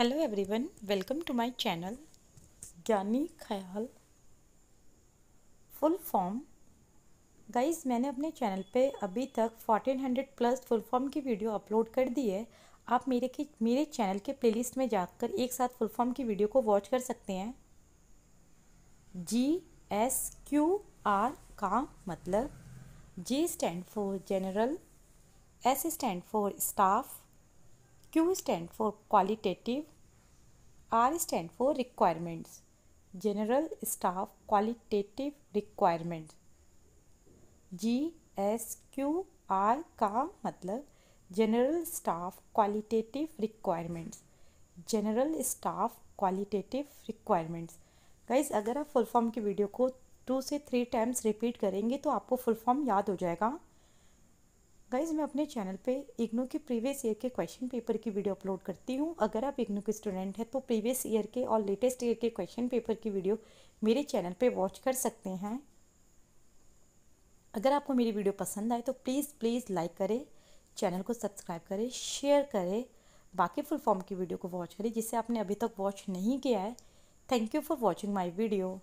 Hello everyone welcome to my channel ज्ञानी ख्याल full form guys मैंने अपने चैनल पे अभी तक fourteen hundred plus full form की वीडियो अपलोड कर दी है आप मेरे के मेरे चैनल के प्लेलिस्ट में जाकर एक साथ फुल फॉर्म की वीडियो को वॉच कर सकते हैं जी एस क्यू आर का मतलब G stand for general S stand for staff Q stand for qualitative, R stand for requirements, general staff qualitative requirements. G S Q R का मतलब general staff qualitative requirements general staff qualitative requirements guys अगर आप full form की video को two से three times repeat करेंगे तो आपको फुल फॉर्म याद हो जाएगा गाइज़ मैं अपने चैनल पे इग्नू के प्रीवियस ईयर के क्वेश्चन पेपर की वीडियो अपलोड करती हूँ अगर आप इग्नू के स्टूडेंट हैं तो प्रीवियस ईयर के और लेटेस्ट ईयर के क्वेश्चन पेपर की वीडियो मेरे चैनल पे वॉच कर सकते हैं अगर आपको मेरी वीडियो पसंद आए तो प्लीज़ प्लीज़ लाइक करें चैनल को सब्सक्राइब करें शेयर करें बाकी फुल फॉर्म की वीडियो को वॉच करें जिसे आपने अभी तक वॉच नहीं किया है thank you for watching my video